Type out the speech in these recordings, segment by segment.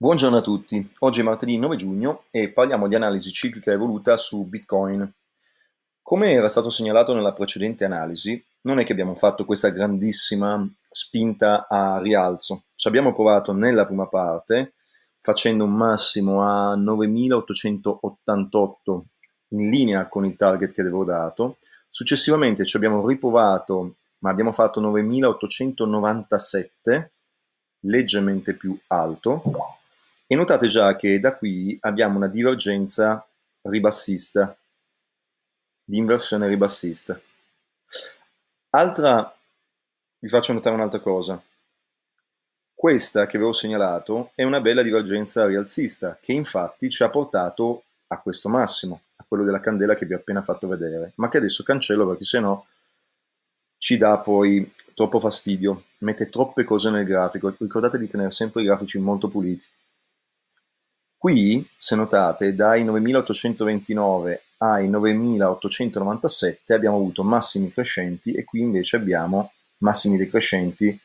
Buongiorno a tutti, oggi è martedì 9 giugno e parliamo di analisi ciclica evoluta su Bitcoin. Come era stato segnalato nella precedente analisi, non è che abbiamo fatto questa grandissima spinta a rialzo. Ci abbiamo provato nella prima parte facendo un massimo a 9.888 in linea con il target che avevo dato. Successivamente ci abbiamo riprovato, ma abbiamo fatto 9.897, leggermente più alto e notate già che da qui abbiamo una divergenza ribassista, di inversione ribassista. Altra, vi faccio notare un'altra cosa. Questa che avevo segnalato è una bella divergenza rialzista che infatti ci ha portato a questo massimo, a quello della candela che vi ho appena fatto vedere, ma che adesso cancello perché sennò ci dà poi troppo fastidio, mette troppe cose nel grafico. Ricordate di tenere sempre i grafici molto puliti. Qui, se notate, dai 9829 ai 9897 abbiamo avuto massimi crescenti e qui invece abbiamo massimi decrescenti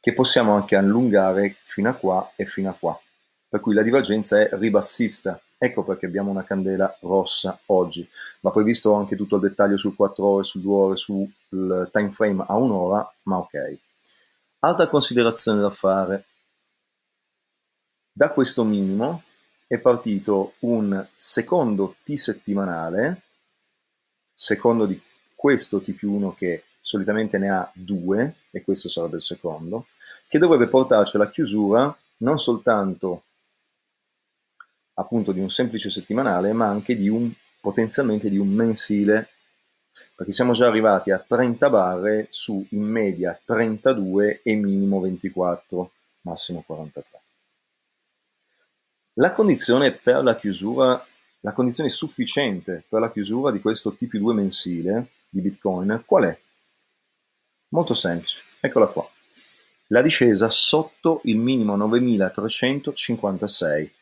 che possiamo anche allungare fino a qua e fino a qua. Per cui la divergenza è ribassista. Ecco perché abbiamo una candela rossa oggi. Ma poi visto anche tutto il dettaglio sul 4 ore, su 2 ore, sul eh, time frame a un'ora, ma ok. Altra considerazione da fare. Da questo minimo è partito un secondo T settimanale, secondo di questo T più 1 che solitamente ne ha due, e questo sarebbe il secondo, che dovrebbe portarci alla chiusura non soltanto appunto di un semplice settimanale, ma anche di un potenzialmente di un mensile, perché siamo già arrivati a 30 barre su in media 32 e minimo 24, massimo 43. La condizione per la chiusura, la condizione sufficiente per la chiusura di questo TP2 mensile di Bitcoin qual è? Molto semplice, eccola qua. La discesa sotto il minimo 9356.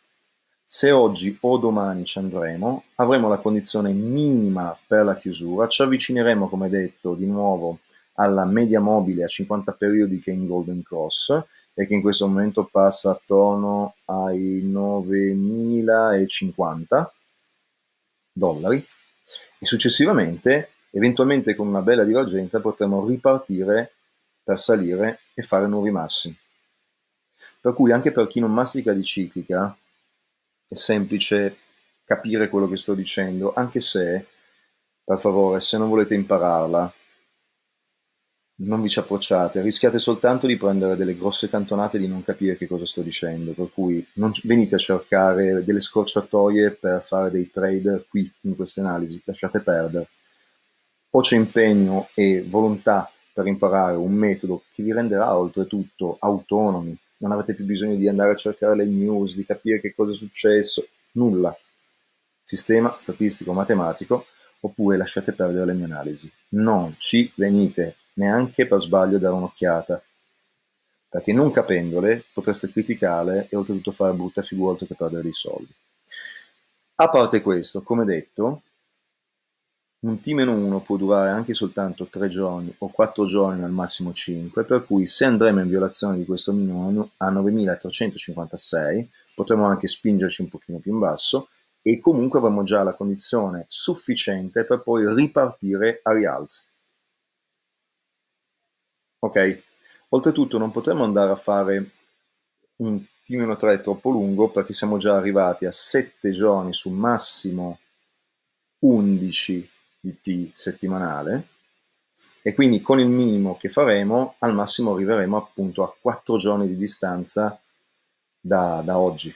Se oggi o domani ci andremo, avremo la condizione minima per la chiusura, ci avvicineremo, come detto, di nuovo alla media mobile a 50 periodi che è in Golden Cross e che in questo momento passa attorno ai 9.050 dollari e successivamente, eventualmente con una bella divergenza, potremo ripartire per salire e fare nuovi massi. Per cui anche per chi non mastica di ciclica è semplice capire quello che sto dicendo, anche se, per favore, se non volete impararla, non vi ci approcciate, rischiate soltanto di prendere delle grosse cantonate e di non capire che cosa sto dicendo, per cui non venite a cercare delle scorciatoie per fare dei trade qui in queste analisi, lasciate perdere. O c'è impegno e volontà per imparare un metodo che vi renderà oltretutto autonomi, non avete più bisogno di andare a cercare le news, di capire che cosa è successo, nulla. Sistema statistico matematico, oppure lasciate perdere le mie analisi. Non ci venite neanche per sbaglio dare un'occhiata, perché non capendole potreste criticare e oltretutto fare brutta figura oltre che perdere dei soldi. A parte questo, come detto, un T-1 può durare anche soltanto 3 giorni o 4 giorni, al massimo 5, per cui se andremo in violazione di questo minimo a 9356 potremmo anche spingerci un pochino più in basso e comunque avremo già la condizione sufficiente per poi ripartire a rialzo. Ok? Oltretutto non potremmo andare a fare un t 3 troppo lungo perché siamo già arrivati a 7 giorni su massimo 11 di T settimanale e quindi con il minimo che faremo al massimo arriveremo appunto a 4 giorni di distanza da, da oggi.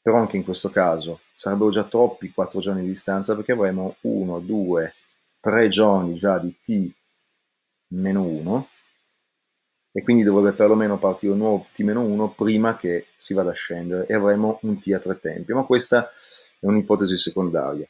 Però anche in questo caso sarebbero già troppi 4 giorni di distanza perché avremo 1, 2, 3 giorni già di T 1 e quindi dovrebbe perlomeno partire un nuovo T-1 prima che si vada a scendere e avremo un T a tre tempi, ma questa è un'ipotesi secondaria.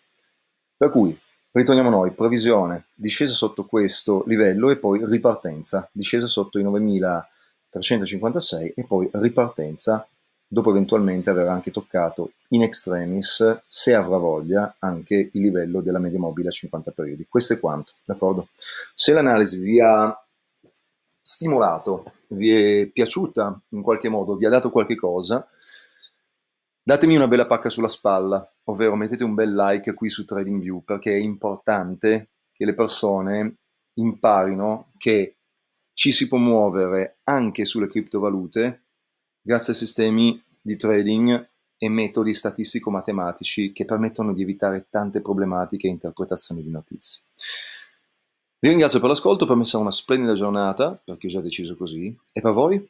Per cui ritorniamo noi, previsione, discesa sotto questo livello e poi ripartenza, discesa sotto i 9356 e poi ripartenza, dopo eventualmente aver anche toccato in extremis, se avrà voglia, anche il livello della media mobile a 50 periodi. Questo è quanto, d'accordo? Se l'analisi vi ha stimolato, vi è piaciuta in qualche modo, vi ha dato qualche cosa, datemi una bella pacca sulla spalla, ovvero mettete un bel like qui su TradingView perché è importante che le persone imparino che ci si può muovere anche sulle criptovalute grazie a sistemi di trading e metodi statistico-matematici che permettono di evitare tante problematiche e interpretazioni di notizie. Vi ringrazio per l'ascolto, per me sarà una splendida giornata, perché ho già deciso così, e per voi?